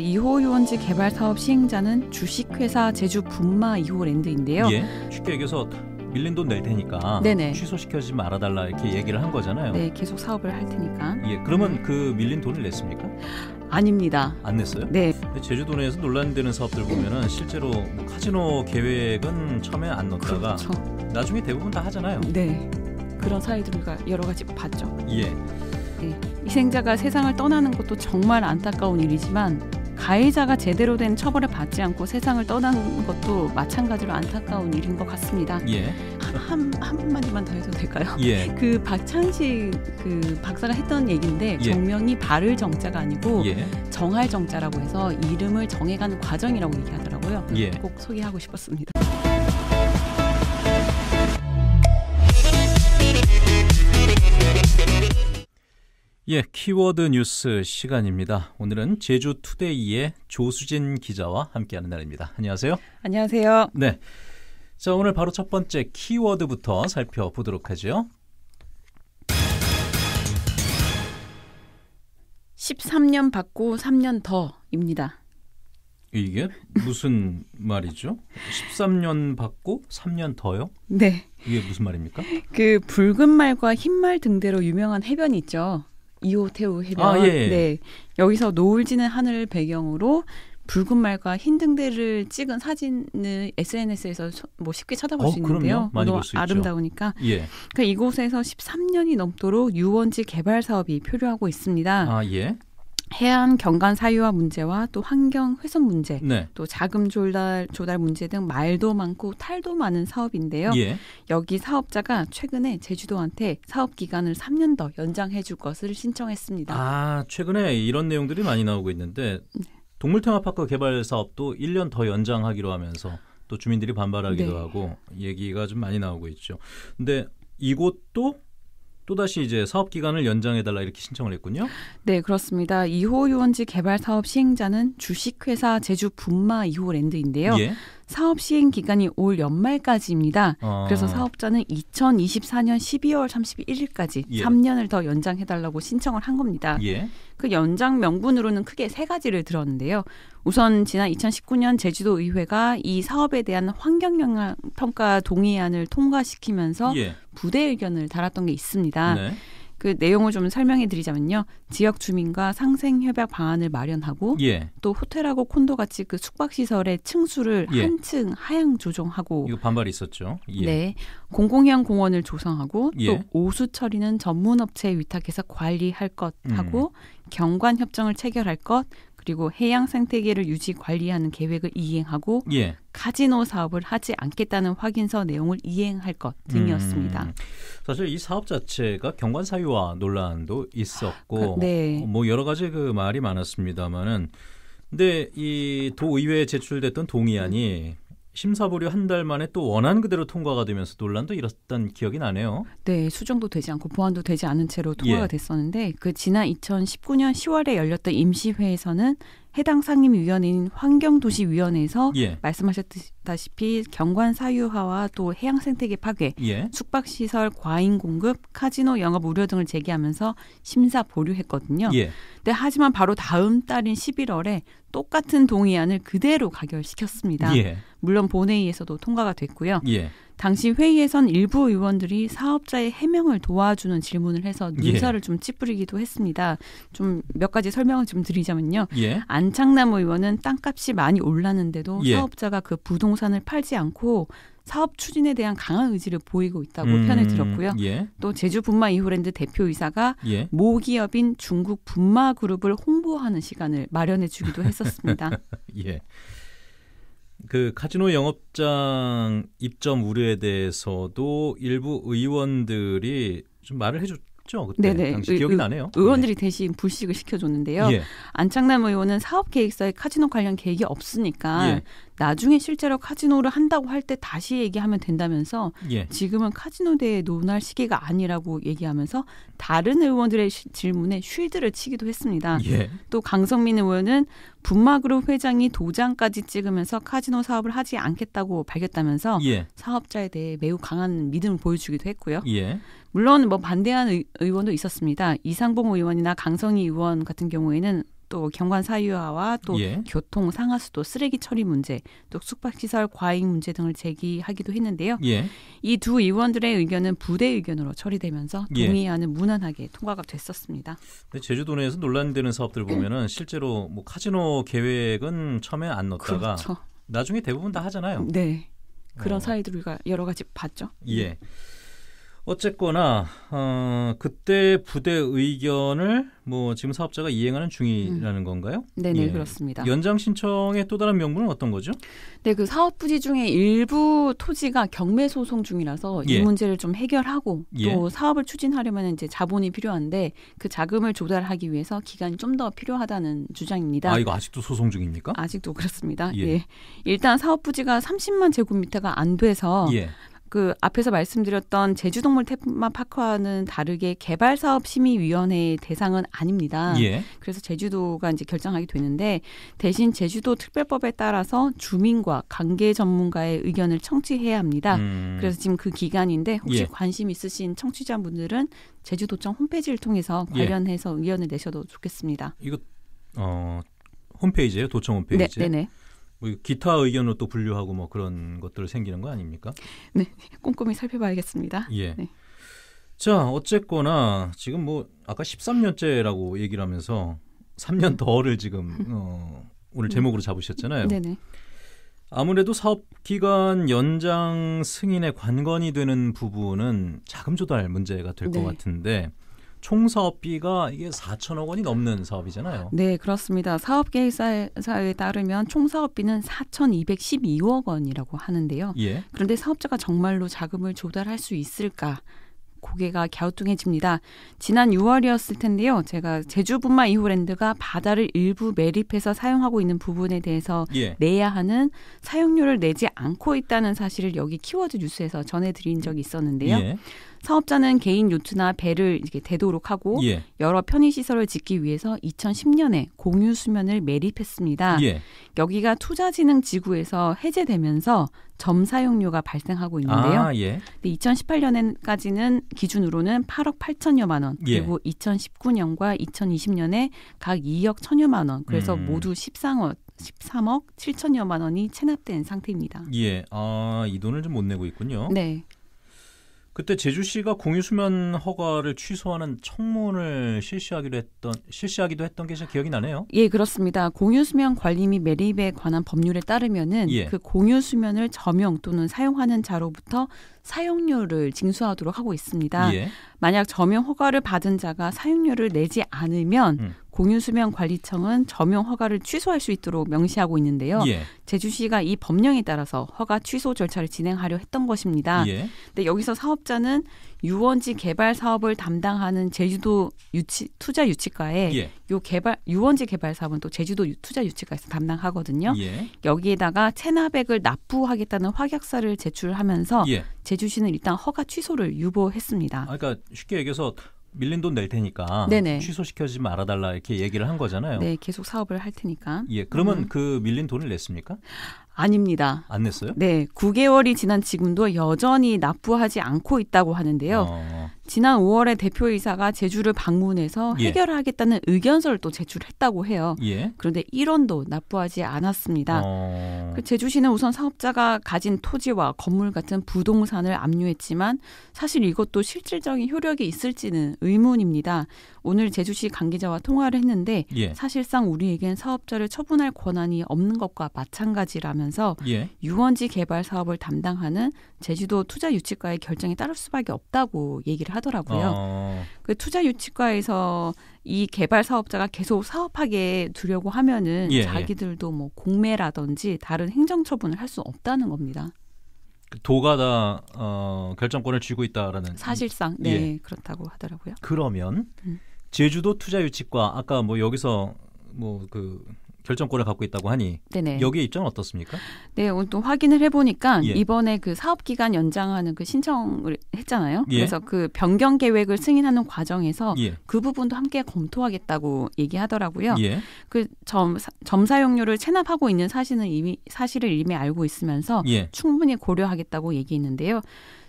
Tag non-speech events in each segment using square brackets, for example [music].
2호 유원지 개발 사업 시행자는 주식회사 제주 분마 2호 랜드인데요. 예, 쉽게 얘기해서 밀린 돈 낼 테니까 네네. 취소시켜주지 말아달라 이렇게 얘기를 한 거잖아요. 네, 계속 사업을 할 테니까. 예, 그러면 그 밀린 돈을 냈습니까? 아닙니다. 안 냈어요? 네. 제주도 내에서 논란되는 사업들 보면은 실제로 카지노 계획은 처음에 안 넣다가 그렇죠. 나중에 대부분 다 하잖아요. 네. 그런 사이들과 여러 가지 봤죠. 예. 네. 희생자가 세상을 떠나는 것도 정말 안타까운 일이지만 가해자가 제대로 된 처벌을 받지 않고 세상을 떠난 것도 마찬가지로 안타까운 일인 것 같습니다. 예. 한, 한 마디만 더 해도 될까요? 예. [laughs] 그 박찬식 그 박사가 했던 얘기인데 예. 정명이 발을 정자가 아니고 예. 정할 정자라고 해서 이름을 정해가는 과정이라고 얘기하더라고요. 예. 꼭 소개하고 싶었습니다. 예, 키워드 뉴스 시간입니다. 오늘은 제주 투데이의 조수진 기자와 함께하는 날입니다. 안녕하세요. 안녕하세요. 네. 자, 오늘 바로 첫 번째 키워드부터 살펴보도록 하죠. 13년 받고 3년 더입니다. 이게 무슨 [laughs] 말이죠? 13년 받고 3년 더요? 네. 이게 무슨 말입니까? 그 붉은 말과 흰 말 등대로 유명한 해변이 있죠. 이호태우 해변. 아, 예, 네. 여기서 노을 지는 하늘을 배경으로 붉은 말과 흰 등대를 찍은 사진을 SNS에서 뭐 쉽게 찾아볼 어, 수 있는데요. 너무 수 아름다우니까. 예. 그니까 이곳에서 13년이 넘도록 유원지 개발 사업이 표류하고 있습니다. 아, 예. 해안 경관 사유화 문제와 또 환경 훼손 문제, 네. 또 자금 조달 조달 문제 등 말도 많고 탈도 많은 사업인데요. 예. 여기 사업자가 최근에 제주도한테 사업 기간을 3년 더 연장해 줄 것을 신청했습니다. 아, 최근에 이런 내용들이 많이 나오고 있는데 네. 동물 테마파크 개발 사업도 1년 더 연장하기로 하면서 또 주민들이 반발하기도 네. 하고 얘기가 좀 많이 나오고 있죠. 근데 이곳도 또다시 이제 사업 기간을 연장해달라 이렇게 신청을 했군요. 네, 그렇습니다. 2호 유원지 개발 사업 시행자는 주식회사 제주 분마 2호 랜드인데요. 예. 사업 시행 기간이 올 연말까지입니다. 아. 그래서 사업자는 2024년 12월 31일까지 예. 3년을 더 연장해달라고 신청을 한 겁니다. 예. 그 연장 명분으로는 크게 세 가지를 들었는데요. 우선 지난 2019년 제주도 의회가 이 사업에 대한 환경 영향 평가 동의안을 통과시키면서 예. 부대 의견을 달았던 게 있습니다. 네. 그 내용을 좀 설명해 드리자면요. 지역 주민과 상생 협약 방안을 마련하고 예. 또 호텔하고 콘도 같이 그 숙박 시설의 층수를 예. 한층 하향 조정하고 이거 반발이 있었죠. 예. 네. 공공형 공원을 조성하고 또 예. 오수 처리는 전문 업체에 위탁해서 관리할 것 하고 음. 경관 협정을 체결할 것 그리고 해양 생태계를 유지 관리하는 계획을 이행하고 예. 카지노 사업을 하지 않겠다는 확인서 내용을 이행할 것 등이었습니다. 음, 사실 이 사업 자체가 경관 사유화 논란도 있었고 아, 그, 네. 뭐 여러 가지 그 말이 많았습니다만은 근데 이 도의회에 제출됐던 동의안이 심사보류 한 달 만에 또 원안 그대로 통과가 되면서 논란도 일었던 기억이 나네요. 네, 수정도 되지 않고 보완도 되지 않은 채로 통과가 예. 됐었는데 그 지난 2019년 10월에 열렸던 임시회에서는 해당 상임위원인 환경도시위원회에서 예. 말씀하셨다시피 경관 사유화와 또 해양 생태계 파괴, 예. 숙박시설 과잉 공급, 카지노 영업 우려 등을 제기하면서 심사 보류했거든요. 예. 근데 네, 하지만 바로 다음 달인 11월에 똑같은 동의안을 그대로 가결시켰습니다. 예. 물론 본회의에서도 통과가 됐고요. 예. 당시 회의에선 일부 의원들이 사업자의 해명을 도와주는 질문을 해서 예. 눈살을 예. 좀 찌푸리기도 했습니다. 좀 몇 가지 설명을 좀 드리자면요. 예. 안창남 의원은 땅값이 많이 올랐는데도 예. 사업자가 그 부동산을 팔지 않고 사업 추진에 대한 강한 의지를 보이고 있다고 음, 편을 들었고요. 예. 또 제주 분마 이후랜드 대표이사가 예. 모 기업인 중국 분마 그룹을 홍보하는 시간을 마련해 주기도 했었습니다. [laughs] 예. 그 카지노 영업장 입점 우려에 대해서도 일부 의원들이 좀 말을 해줬죠. 그때 네네. 당시 기억이 의, 나네요. 의원들이 네. 대신 불식을 시켜줬는데요. 예. 안창남 의원은 사업 계획서에 카지노 관련 계획이 없으니까 예. 나중에 실제로 카지노를 한다고 할 때 다시 얘기하면 된다면서 예. 지금은 카지노 대해 논할 시기가 아니라고 얘기하면서 다른 의원들의 시, 질문에 쉴드를 치기도 했습니다. 예. 또 강성민 의원은 분마그룹 회장이 도장까지 찍으면서 카지노 사업을 하지 않겠다고 밝혔다면서 예. 사업자에 대해 매우 강한 믿음을 보여주기도 했고요. 예. 물론 뭐 반대하는 의원도 있었습니다. 이상봉 의원이나 강성희 의원 같은 경우에는 또 경관 사유화와 또 예. 교통 상하수도 쓰레기 처리 문제 또 숙박시설 과잉 문제 등을 제기하기도 했는데요. 예. 이두 의원들의 의견은 부대 의견으로 처리되면서 예. 동의안은 무난하게 통과가 됐었습니다. 제주도 내에서 논란되는 사업들 보면은 [clears throat] 실제로 뭐 카지노 계획은 처음에 안넣다가 그렇죠. 나중에 대부분 다 하잖아요. 네. 그런 어. 사이들을 여러 가지 봤죠. 예. 음. 어쨌거나 어, 그때 부대 의견을 뭐 지금 사업자가 이행하는 중이라는 음. 건가요? 네네 예. 그렇습니다. 연장 신청의 또 다른 명분은 어떤 거죠? 네, 그 사업 부지 중에 일부 토지가 경매 소송 중이라서 예. 이 문제를 좀 해결하고 예. 또 사업을 추진하려면 이제 자본이 필요한데 그 자금을 조달하기 위해서 기간이 좀 더 필요하다는 주장입니다. 아 이거 아직도 소송 중입니까? 아직도 그렇습니다. 예. 예. 일단 사업 부지가 30만 제곱미터가 안 돼서 예. 그 앞에서 말씀드렸던 제주동물 테마파크와는 다르게 개발사업심의위원회의 대상은 아닙니다. 예. 그래서 제주도가 이제 결정하게 되는데 대신 제주도 특별법에 따라서 주민과 관계 전문가의 의견을 청취해야 합니다. 음. 그래서 지금 그 기간인데 혹시 예. 관심 있으신 청취자분들은 제주도청 홈페이지를 통해서 예. 관련해서 예. 의견을 내셔도 좋겠습니다. 이거 어 홈페이지예요? 도청 홈페이지? 네, 네네. 네. 뭐 기타 의견으로 또 분류하고 뭐 그런 것들 생기는 거 아닙니까? 네, 꼼꼼히 살펴봐야겠습니다. 예. 네. 자, 어쨌거나 지금 뭐 아까 13년째라고 얘기를 하면서 3년 더를 지금 음. 어, 오늘 제목으로 잡으셨잖아요. 네네. 아무래도 사업 기간 연장 승인의 관건이 되는 부분은 자금 조달 문제가 될것 네. 같은데 총 사업비가 이게 4천억 원이 넘는 사업이잖아요. 네, 그렇습니다. 사업계획사에 따르면 총 사업비는 4,212억 원이라고 하는데요. 예. 그런데 사업자가 정말로 자금을 조달할 수 있을까? 고개가 갸우뚱해집니다. 지난 6월이었을 텐데요. 제가 제주분마 이후랜드가 바다를 일부 매립해서 사용하고 있는 부분에 대해서 예. 내야 하는 사용료를 내지 않고 있다는 사실을 여기 키워드 뉴스에서 전해드린 적이 있었는데요. 예. 사업자는 개인 요트나 배를 이렇게 대도록 하고 예. 여러 편의 시설을 짓기 위해서 2010년에 공유 수면을 매립했습니다. 예. 여기가 투자진흥 지구에서 해제되면서 점 사용료가 발생하고 있는데요. 아, 예. 근데 2018년까지는 기준으로는 8억 8천여만 원, 예. 그리고 2019년과 2020년에 각 2억 천여만 원, 그래서 음. 모두 13억 13억 7천여만 원이 체납된 상태입니다. 예, 아, 이 돈을 좀 못 내고 있군요. 네. 그때 제주시가 공유수면 허가를 취소하는 청문을 실시하기로 했던 실시하기도 했던 게 기억이 나네요. 예, 그렇습니다. 공유수면 관리 및 매립에 관한 법률에 따르면은 예. 그 공유수면을 점용 또는 사용하는 자로부터 사용료를 징수하도록 하고 있습니다. 예. 만약 점용 허가를 받은 자가 사용료를 내지 않으면 음. 공유수면관리청은 점용 허가를 취소할 수 있도록 명시하고 있는데요. 예. 제주시가 이 법령에 따라서 허가 취소 절차를 진행하려 했던 것입니다. 예. 근데 여기서 사업자는 유원지 개발 사업을 담당하는 제주도 유치 투자 유치과에 예. 요 개발 유원지 개발 사업은 또 제주도 유, 투자 유치과에서 담당하거든요. 예. 여기에다가 체납액을 납부하겠다는 확약서를 제출하면서 예. 제주시는 일단 허가 취소를 유보했습니다. 아, 그러니까 쉽게 얘기해서 밀린 돈 낼 테니까 네네. 취소시켜지 말아달라 이렇게 얘기를 한 거잖아요. 네, 계속 사업을 할 테니까. 예, 그러면 음. 그 밀린 돈을 냈습니까? 아닙니다. 안 냈어요? 네, 9개월이 지난 지금도 여전히 납부하지 않고 있다고 하는데요. 어. 지난 5월에 대표이사가 제주를 방문해서 예. 해결하겠다는 의견서를 또 제출했다고 해요. 예. 그런데 1원도 납부하지 않았습니다. 어... 그 제주시는 우선 사업자가 가진 토지와 건물 같은 부동산을 압류했지만 사실 이것도 실질적인 효력이 있을지는 의문입니다. 오늘 제주시 관계자와 통화를 했는데 예. 사실상 우리에겐 사업자를 처분할 권한이 없는 것과 마찬가지라면서 예. 유원지 개발 사업을 담당하는 제주도 투자유치과의 결정에 따를 수밖에 없다고 얘기를 하더라고요. 어. 그 투자 유치과에서 이 개발 사업자가 계속 사업하게 두려고 하면은 예, 예. 자기들도 뭐 공매라든지 다른 행정 처분을 할 수 없다는 겁니다. 그 도가 다 어, 결정권을 쥐고 있다라는 사실상 네 예. 그렇다고 하더라고요. 그러면 음. 제주도 투자 유치과 아까 뭐 여기서 뭐그 결정권을 갖고 있다고 하니 네네. 여기에 입장은 어떻습니까? 네, 오늘 또 확인을 해보니까 예. 이번에 그 사업 기간 연장하는 그 신청을 했잖아요. 예. 그래서 그 변경 계획을 승인하는 과정에서 예. 그 부분도 함께 검토하겠다고 얘기하더라고요. 예. 그점 점사용료를 체납하고 있는 사실은 이미 사실을 이미 알고 있으면서 예. 충분히 고려하겠다고 얘기했는데요.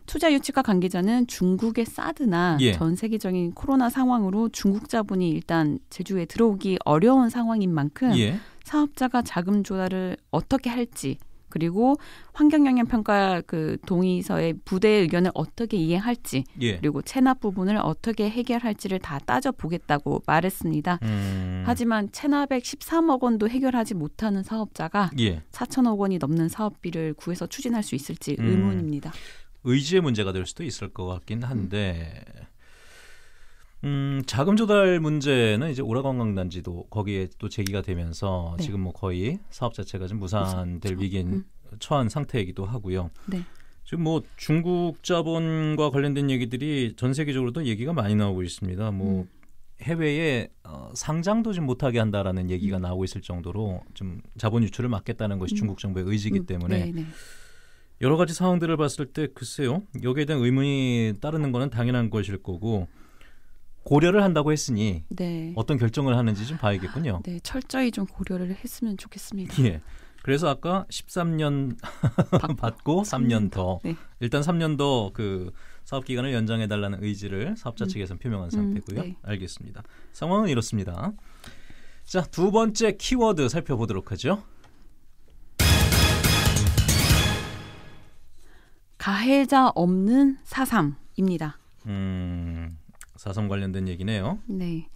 투자 유치과 관계자는 중국의 사드나 예. 전 세계적인 코로나 상황으로 중국 자본이 일단 제주에 들어오기 어려운 상황인 만큼 예. 사업자가 자금 조달을 어떻게 할지 그리고 환경영향 평가 그 동의서의 부대의 의견을 어떻게 이행할지 예. 그리고 체납 부분을 어떻게 해결할지를 다 따져 보겠다고 말했습니다. 음. 하지만 체납액 13억 원도 해결하지 못하는 사업자가 예. 4천억 원이 넘는 사업비를 구해서 추진할 수 있을지 음. 의문입니다. 의지의 문제가 될 수도 있을 것 같긴 음. 한데 음, 자금 조달 문제는 이제 오라관광단지도 거기에 또 제기가 되면서 네. 지금 뭐 거의 사업 자체가 좀 무산될 그렇죠. 위기에 음. 처한 상태이기도 하고요. 네. 지금 뭐 중국 자본과 관련된 얘기들이 전 세계적으로도 얘기가 많이 나오고 있습니다. 뭐 음. 해외에 어, 상장도 좀 못하게 한다라는 얘기가 음. 나오고 있을 정도로 좀 자본 유출을 막겠다는 것이 음. 중국 정부의 의지이기 음. 때문에 네, 네. 여러 가지 상황들을 봤을 때 글쎄요 여기에 대한 의문이 따르는 거는 당연한 것일 거고 고려를 한다고 했으니 네. 어떤 결정을 하는지 좀 봐야겠군요. 아, 네, 철저히 좀 고려를 했으면 좋겠습니다. 예. 그래서 아까 13년 [laughs] 받고 3년, 더. 네. 일단 3년 더 그 사업 기간을 연장해 달라는 의지를 사업자 음. 측에서 표명한 상태고요. 음, 네. 알겠습니다. 상황은 이렇습니다. 자, 두 번째 키워드 살펴보도록 하죠. 가해자 없는 사상입니다 음, 사삼 관련된 얘기네요. 네.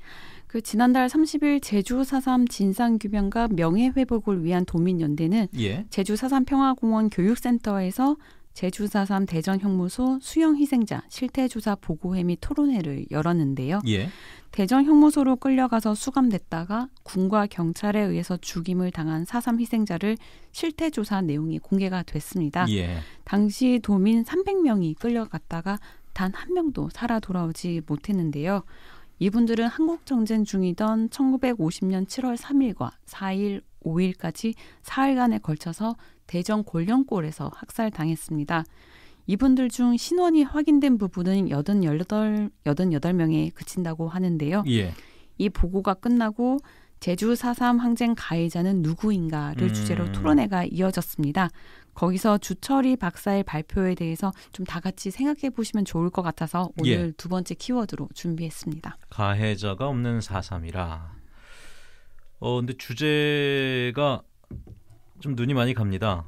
그 지난달 30일 제주 사삼 진상 규명과 명예 회복을 위한 도민연대는 예. 제주 사삼 평화공원 교육센터에서 제주사삼 대전형무소 수영희생자 실태조사 보고회 및 토론회를 열었는데요. 예. 대전형무소로 끌려가서 수감됐다가 군과 경찰에 의해서 죽임을 당한 사삼 희생자를 실태조사 내용이 공개가 됐습니다. 예. 당시 도민 300명이 끌려갔다가 단 한 명도 살아 돌아오지 못했는데요. 이분들은 한국 정쟁 중이던 1950년 7월 3일과 4일, 5일까지 4일간에 걸쳐서 대전 골령골에서 학살당했습니다. 이분들 중 신원이 확인된 부분은 88, 88명에 그친다고 하는데요. 예. 이 보고가 끝나고 제주 4.3 항쟁 가해자는 누구인가를 음. 주제로 토론회가 이어졌습니다. 거기서 주철이 박사의 발표에 대해서 좀 다 같이 생각해 보시면 좋을 것 같아서 오늘 예. 두 번째 키워드로 준비했습니다. 가해자가 없는 4.3이라. 어 근데 주제가 좀 눈이 많이 갑니다.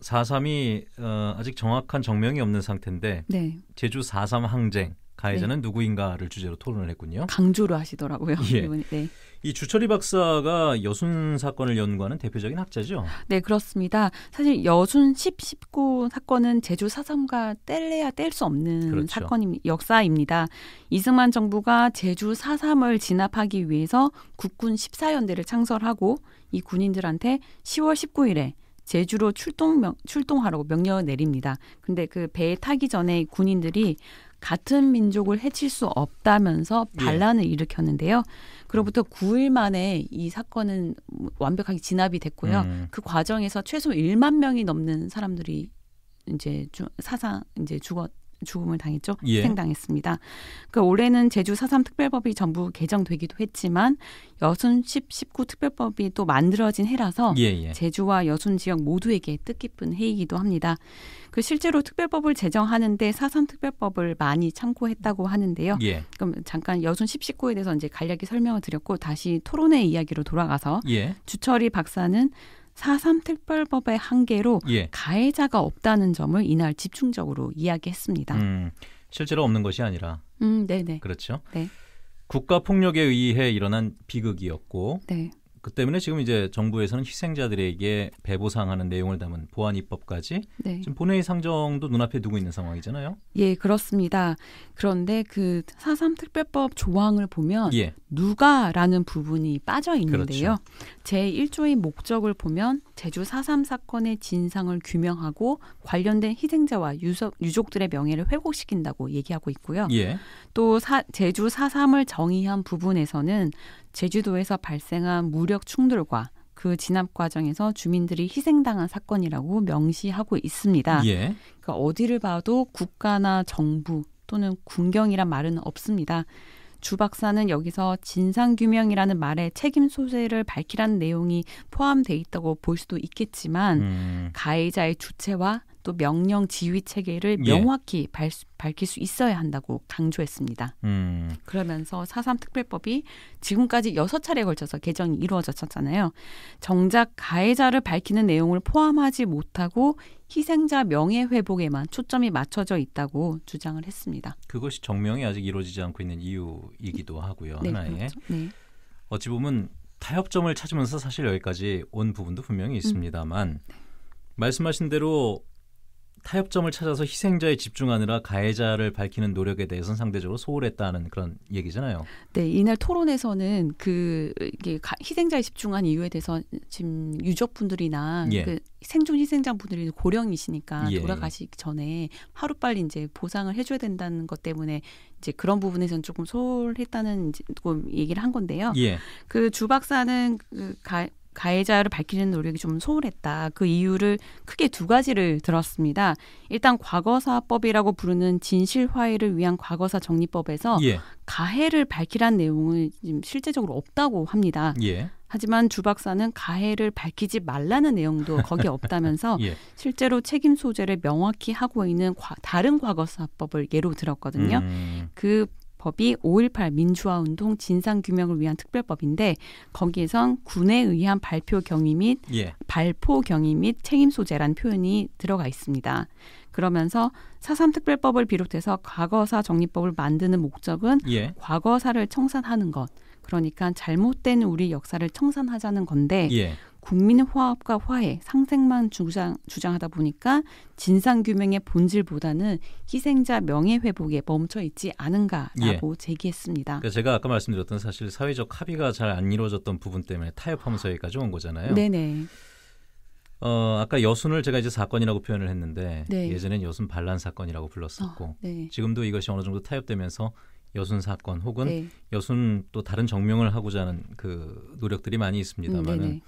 4.3이 어, 아직 정확한 정명이 없는 상태인데 네. 제주 4.3 항쟁 가해자는 네. 누구인가를 주제로 토론을 했군요. 강조를 하시더라고요. 예. 이번에, 네. 이 주철이 박사가 여순 사건을 연구하는 대표적인 학자죠. 네, 그렇습니다. 사실 여순 10, 19 사건은 제주 사삼과 뗄래야 뗄 수 없는 그렇죠. 사건 역사입니다. 이승만 정부가 제주 사삼을 진압하기 위해서 국군 14연대를 창설하고 이 군인들한테 10월 19일에 제주로 출동 명, 출동하라고 명령을 내립니다. 근데 그 배에 타기 전에 군인들이 같은 민족을 해칠 수 없다면서 예. 반란을 예. 일으켰는데요. 그로부터 9일 만에 이 사건은 완벽하게 진압이 됐고요. 음. 그 과정에서 최소 1만 명이 넘는 사람들이 이제 사상 이제 죽었 죽음을 당했죠. 예. 희생당했습니다. 그 올해는 제주 4.3 특별법이 전부 개정되기도 했지만 여순 10, 19 특별법이 또 만들어진 해라서 예예. 예. 제주와 여순 지역 모두에게 뜻깊은 해이기도 합니다. 그 실제로 특별법을 제정하는데 4.3 특별법을 많이 참고했다고 하는데요. 예. 그럼 잠깐 여순 10, 19에 대해서 이제 간략히 설명을 드렸고 다시 토론회 이야기로 돌아가서 예. 주철이 박사는 4.3 특별법의 한계로 예. 가해자가 없다는 점을 이날 집중적으로 이야기했습니다. 음, 실제로 없는 것이 아니라. 음, 네네. 그렇죠. 네. 국가 폭력에 의해 일어난 비극이었고 네. 그 때문에 지금 이제 정부에서는 희생자들에게 배보상하는 내용을 담은 보안 입법까지 네. 지금 본회의 상정도 눈앞에 두고 있는 상황이잖아요. 예, 그렇습니다. 그런데 그 사삼 특별법 조항을 보면 예. 누가라는 부분이 빠져 있는데요. 그렇죠. 제 1조의 목적을 보면 제주 4.3 사건의 진상을 규명하고 관련된 희생자와 유서, 유족들의 명예를 회복시킨다고 얘기하고 있고요. 예. 또 사, 제주 4.3을 정의한 부분에서는 제주도에서 발생한 무력 충돌과 그 진압 과정에서 주민들이 희생당한 사건이라고 명시하고 있습니다. 예. 그러니까 어디를 봐도 국가나 정부 또는 군경이란 말은 없습니다. 주 박사는 여기서 진상규명이라는 말에 책임 소재를 밝히라는 내용이 포함돼 있다고 볼 수도 있겠지만 음. 가해자의 주체와 또 명령 지휘 체계를 예. 명확히 발, 밝힐 수 있어야 한다고 강조했습니다. 음. 그러면서 사삼 특별법이 지금까지 여섯 차례에 걸쳐서 개정이 이루어졌었잖아요. 정작 가해자를 밝히는 내용을 포함하지 못하고 희생자 명예 회복에만 초점이 맞춰져 있다고 주장을 했습니다. 그것이 정명이 아직 이루어지지 않고 있는 이유이기도 하고요. 네, 하나의 그렇죠. 네. 어찌 보면 타협점을 찾으면서 사실 여기까지 온 부분도 분명히 있습니다만 음. 네. 말씀하신 대로 타협점을 찾아서 희생자에 집중하느라 가해자를 밝히는 노력에 대해서는 상대적으로 소홀했다는 그런 얘기잖아요. 네, 이날 토론에서는 그 이게 희생자에 집중한 이유에 대해서 지금 유족분들이나 예. 그 생존 희생자분들이 고령이시니까 예. 돌아가시기 전에 하루빨리 이제 보상을 해줘야 된다는 것 때문에 이제 그런 부분에선 조금 소홀했다는 조금 얘기를 한 건데요. 예. 그주 박사는 그 가, 가해자를 밝히는 노력이 좀 소홀했다. 그 이유를 크게 두 가지를 들었습니다. 일단 과거사법이라고 부르는 진실 화해를 위한 과거사 정리법에서 예. 가해를 밝히란 내용은 지금 실제적으로 없다고 합니다. 예. 하지만 주 박사는 가해를 밝히지 말라는 내용도 거기에 없다면서 [laughs] 예. 실제로 책임 소재를 명확히 하고 있는 과, 다른 과거사법을 예로 들었거든요. 음. 그 법이 5.18 민주화운동 진상규명을 위한 특별법인데 거기에선 군에 의한 발표 경위 및 예. 발포 경위 및 책임 소재란 표현이 들어가 있습니다. 그러면서 사삼 특별법을 비롯해서 과거사 정리법을 만드는 목적은 예. 과거사를 청산하는 것. 그러니까 잘못된 우리 역사를 청산하자는 건데 예. 국민 화합과 화해, 상생만 주장, 주장하다 보니까 진상규명의 본질보다는 희생자 명예회복에 멈춰있지 않은가라고 예. 제기했습니다. 그러니까 제가 아까 말씀드렸던 사실 사회적 합의가 잘 안 이루어졌던 부분 때문에 타협하면서 여기까지 온 거잖아요. 네네. 어, 아까 여순을 제가 이제 사건이라고 표현을 했는데 네. 예전엔 여순 반란 사건이라고 불렀었고 어, 네. 지금도 이것이 어느 정도 타협되면서 여순 사건 혹은 네. 여순 또 다른 정명을 하고자 하는 그 노력들이 많이 있습니다만은 음,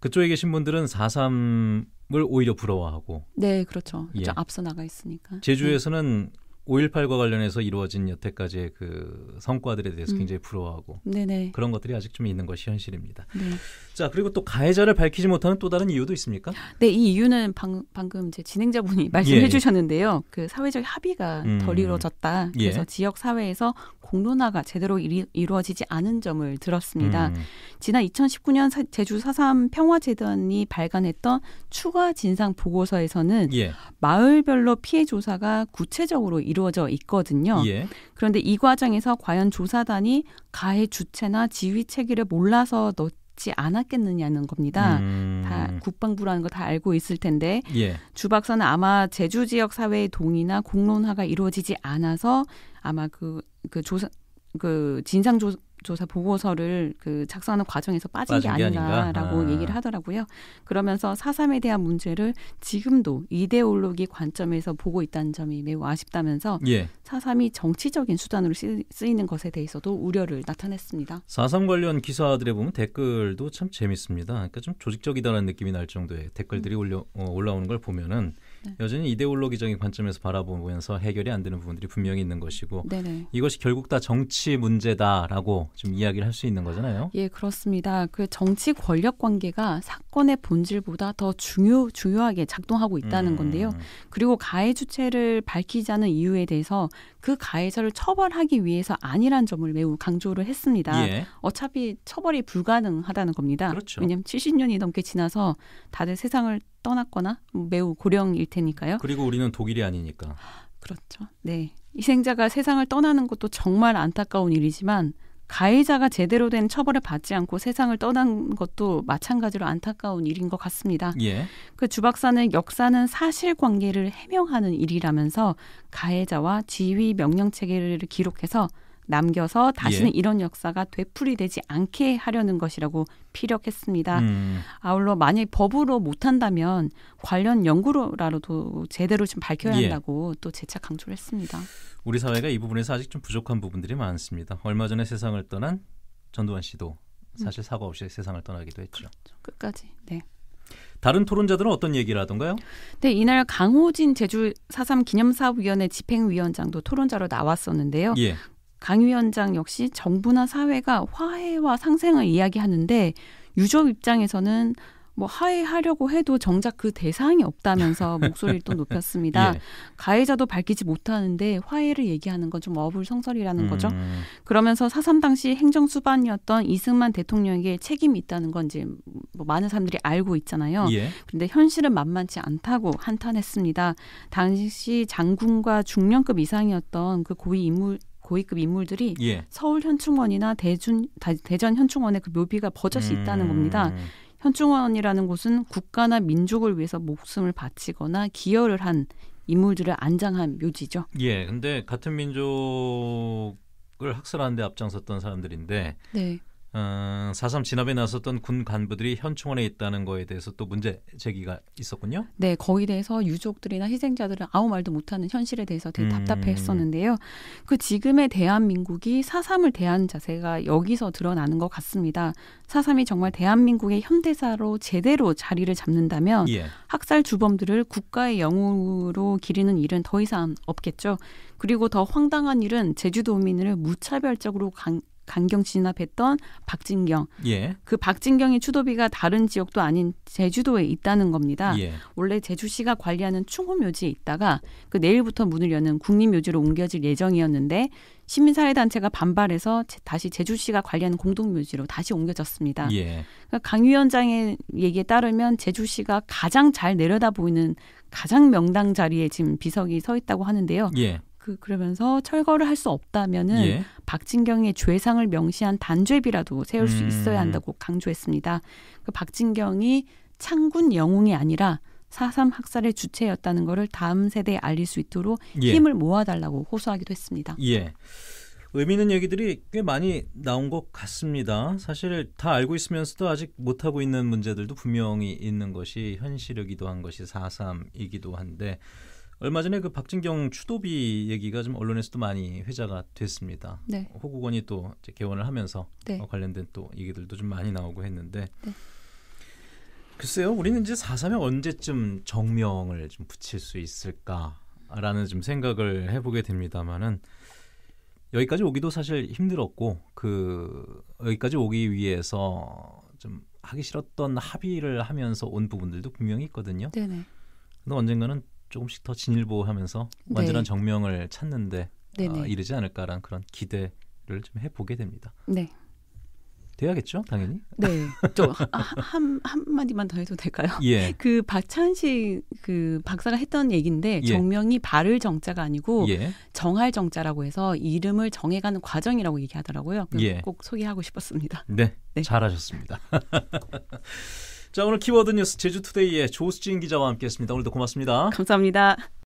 그쪽에 계신 분들은 4.3을 오히려 부러워하고. 네, 그렇죠. 예. 앞서 나가 있으니까. 제주에서는 네. 5.18과 관련해서 이루어진 여태까지의 그 성과들에 대해서 음. 굉장히 부러워하고 네네. 그런 것들이 아직 좀 있는 것이 현실입니다. 네. 자 그리고 또 가해자를 밝히지 못하는 또 다른 이유도 있습니까? 네, 이 이유는 방, 방금 제 진행자분이 [laughs] 말씀해 예. 주셨는데요. 그 사회적 합의가 음. 덜 이루어졌다. 예. 그래서 예. 지역 사회에서 공론화가 제대로 이리, 이루어지지 않은 점을 들었습니다. 음. 지난 2019년 사, 제주 4.3 평화재단이 발간했던 추가 진상 보고서에서는 예. 마을별로 피해 조사가 구체적으로 이루 어졌습니다 이루어져 있거든요. 예. 그런데 이 과정에서 과연 조사단이 가해 주체나 지휘 체계를 몰라서 넣지 않았겠느냐는 겁니다. 음. 다 국방부라는 거 다 알고 있을 텐데 예. 주 박사는 아마 제주 지역 사회의 동의나 공론화가 이루어지지 않아서 아마 그, 그 조사 그 진상 조사 보고서를 그 작성하는 과정에서 빠진 게 아니라라고 아. 얘기를 하더라고요. 그러면서 사삼에 대한 문제를 지금도 이데올로기 관점에서 보고 있다는 점이 매우 아쉽다면서 예. 사삼이 예. 정치적인 수단으로 쓰이는 것에 대해서도 우려를 나타냈습니다. 사삼 관련 기사들에 보면 댓글도 참 재밌습니다. 그러니까 좀 조직적이다라는 느낌이 날 정도의 댓글들이 음. 올려, 어, 올라오는 걸 보면은 여전히 네. 이데올로기적인 관점에서 바라보면서 해결이 안 되는 부분들이 분명히 있는 것이고 네네. 이것이 결국 다 정치 문제다라고 좀 이야기를 할 수 있는 거잖아요. 예, 그렇습니다. 그 정치 권력 관계가 사건의 본질보다 더 중요 중요하게 작동하고 있다는 음. 건데요. 그리고 가해 주체를 밝히지 않 이유에 대해서 그 가해자를 처벌하기 위해서 아니란 점을 매우 강조를 했습니다. 예. 어차피 처벌이 불가능하다는 겁니다. 그렇죠. 왜냐하면 70년이 넘게 지나서 다들 세상을 떠났거나 매우 고령일 테니까요. 그리고 우리는 독일이 아니니까. 그렇죠. 네. 희생자가 세상을 떠나는 것도 정말 안타까운 일이지만 가해자가 제대로 된 처벌을 받지 않고 세상을 떠난 것도 마찬가지로 안타까운 일인 것 같습니다. 예. 그 주박사는 역사는 사실관계를 해명하는 일이라면서 가해자와 지휘 명령 체계를 기록해서 남겨서 다시는 예. 이런 역사가 되풀이되지 않게 하려는 것이라고 피력했습니다. 음. 아울러 만약 법으로 못한다면 관련 연구로라도 제대로 좀 밝혀야 예. 한다고 예. 또 재차 강조를 했습니다. 우리 사회가 이 부분에서 아직 좀 부족한 부분들이 많습니다. 얼마 전에 세상을 떠난 전두환 씨도 음. 사실 사과 없이 세상을 떠나기도 했죠. 죠 그렇죠. 끝까지. 네. 다른 토론자들은 어떤 얘기를 하던가요? 네, 이날 강호진 제주 4.3 기념사업위원회 집행위원장도 토론자로 나왔었는데요. 예. 강 위원장 역시 정부나 사회가 화해와 상생을 이야기하는데 유족 입장에서는 뭐화해하려고 해도 정작 그 대상이 없다면서 [laughs] 목소리를 또 높였습니다. 예. 가해자도 밝히지 못하는데 화해를 얘기하는 건 좀 어불성설이라는 거죠. 음. 그러면서 사 삼 당시 행정수반이었던 이승만 대통령에게 책임이 있다는 건 이제 뭐 많은 사람들이 알고 있잖아요. 예. 근데 현실은 만만치 않다고 한탄했습니다. 당시 장군과 중령급 이상이었던 그 고위 인물 고위급 인물들이 예. 서울 현충원이나 대준, 대전 현충원의 그 묘비가 버젓이 음. 있다는 겁니다. 현충원이라는 곳은 국가나 민족을 위해서 목숨을 바치거나 기여를 한 인물들을 안장한 묘지죠. 예, 근데 같은 민족을 학살하는데 앞장섰던 사람들인데 네. 어, 4.3 진압에 나섰던 군 간부들이 현충원에 있다는 거에 대해서 또 문제 제기가 있었군요. 네, 거기 대해서 유족들이나 희생자들은 아무 말도 못하는 현실에 대해서 되게 음. 답답해 했었는데요. 그 지금의 대한민국이 4.3을 대한 자세가 여기서 드러나는 것 같습니다. 4.3이 정말 대한민국의 현대사로 제대로 자리를 잡는다면 예. 학살 주범들을 국가의 영웅으로 기리는 일은 더 이상 없겠죠. 그리고 더 황당한 일은 제주도민을 무차별적으로 강, 강경 진압했던 박진경. 예. 그 박진경의 추도비가 다른 지역도 아닌 제주도에 있다는 겁니다. 예. 원래 제주시가 관리하는 충호묘지에 있다가 그 내일부터 문을 여는 국립묘지로 옮겨질 예정이었는데 시민사회단체가 반발해서 다시 제주시가 관리하는 공동묘지로 다시 옮겨졌습니다. 예. 그러니까 강 위원장의 얘기에 따르면 제주시가 가장 잘 내려다 보이는 가장 명당 자리에 지금 비석이 서 있다고 하는데요. 예. 그 그러면서 철거를 할 수 없다면은 예. 박진경의 죄상을 명시한 단죄비라도 세울 수 음. 있어야 한다고 강조했습니다. 그 박진경이 창군 영웅이 아니라 사삼 학살의 주체였다는 것을 다음 세대에 알릴 수 있도록 예. 힘을 모아달라고 호소하기도 했습니다. 예. 의미 있는 얘기들이 꽤 많이 나온 것 같습니다. 사실 다 알고 있으면서도 아직 못하고 있는 문제들도 분명히 있는 것이 현실이기도 한 것이 사삼이기도 한데 얼마 전에 그 박진경 추도비 얘기가 좀 언론에서도 많이 회자가 됐습니다. 네. 호국원이 또 이제 개원을 하면서 네. 어, 관련된 또 얘기들도 좀 많이 나오고 했는데 네. 글쎄요, 우리는 이제 사삼에 언제쯤 정명을 좀 붙일 수 있을까라는 좀 생각을 해보게 됩니다만은 여기까지 오기도 사실 힘들었고 그 여기까지 오기 위해서 좀 하기 싫었던 합의를 하면서 온 부분들도 분명히 있거든요. 네네. 근데 언젠가는 조금씩 더 진일보하면서 네. 완전한 정명을 찾는데 어, 이르지 않을까라는 그런 기대를 좀 해보게 됩니다. 네. 돼야겠죠, 당연히. 네. [laughs] 좀한한 한 마디만 더 해도 될까요? 예. [laughs] 그 박찬식 그 박사가 했던 얘기인데 예. 정명이 발을 정자가 아니고 예. 정할 정자라고 해서 이름을 정해가는 과정이라고 얘기하더라고요. 예. 꼭 소개하고 싶었습니다. 네. 네. 잘하셨습니다. [laughs] 자 오늘 키워드 뉴스 제주투데이의 조수진 기자와 함께했습니다. 오늘도 고맙습니다. 감사합니다.